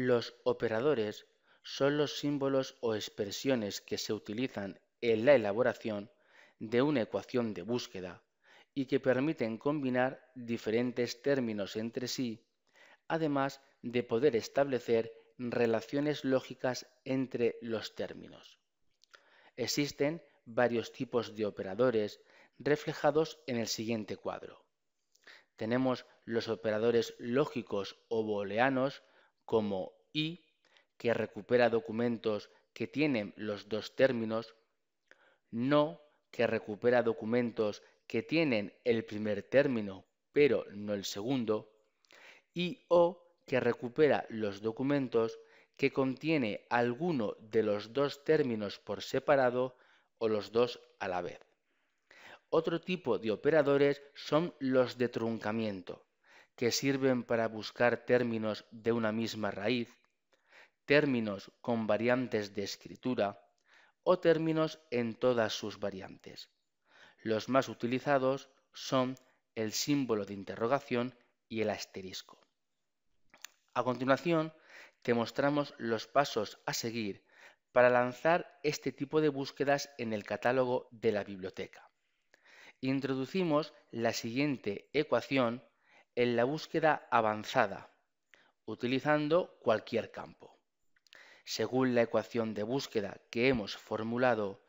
Los operadores son los símbolos o expresiones que se utilizan en la elaboración de una ecuación de búsqueda y que permiten combinar diferentes términos entre sí, además de poder establecer relaciones lógicas entre los términos. Existen varios tipos de operadores reflejados en el siguiente cuadro. Tenemos los operadores lógicos o booleanos como I, que recupera documentos que tienen los dos términos, no, que recupera documentos que tienen el primer término pero no el segundo, y o, que recupera los documentos que contiene alguno de los dos términos por separado o los dos a la vez. Otro tipo de operadores son los de truncamiento que sirven para buscar términos de una misma raíz, términos con variantes de escritura o términos en todas sus variantes. Los más utilizados son el símbolo de interrogación y el asterisco. A continuación, te mostramos los pasos a seguir para lanzar este tipo de búsquedas en el catálogo de la biblioteca. Introducimos la siguiente ecuación en la búsqueda avanzada, utilizando cualquier campo. Según la ecuación de búsqueda que hemos formulado,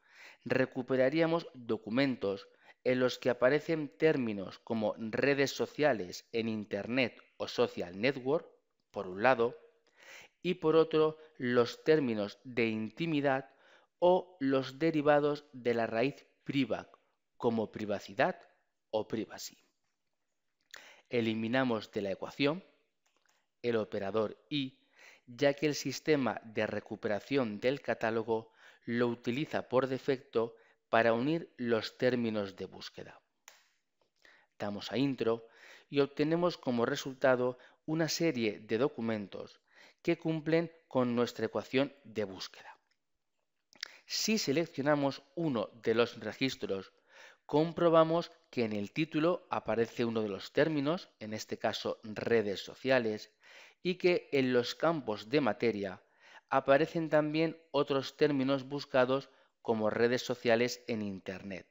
recuperaríamos documentos en los que aparecen términos como redes sociales en Internet o social network, por un lado, y por otro los términos de intimidad o los derivados de la raíz privac, como privacidad o privacy eliminamos de la ecuación el operador y, ya que el sistema de recuperación del catálogo lo utiliza por defecto para unir los términos de búsqueda. Damos a intro y obtenemos como resultado una serie de documentos que cumplen con nuestra ecuación de búsqueda. Si seleccionamos uno de los registros comprobamos que en el título aparece uno de los términos, en este caso redes sociales, y que en los campos de materia aparecen también otros términos buscados como redes sociales en Internet.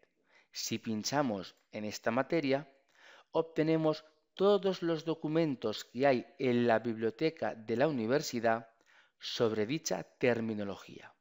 Si pinchamos en esta materia, obtenemos todos los documentos que hay en la biblioteca de la universidad sobre dicha terminología.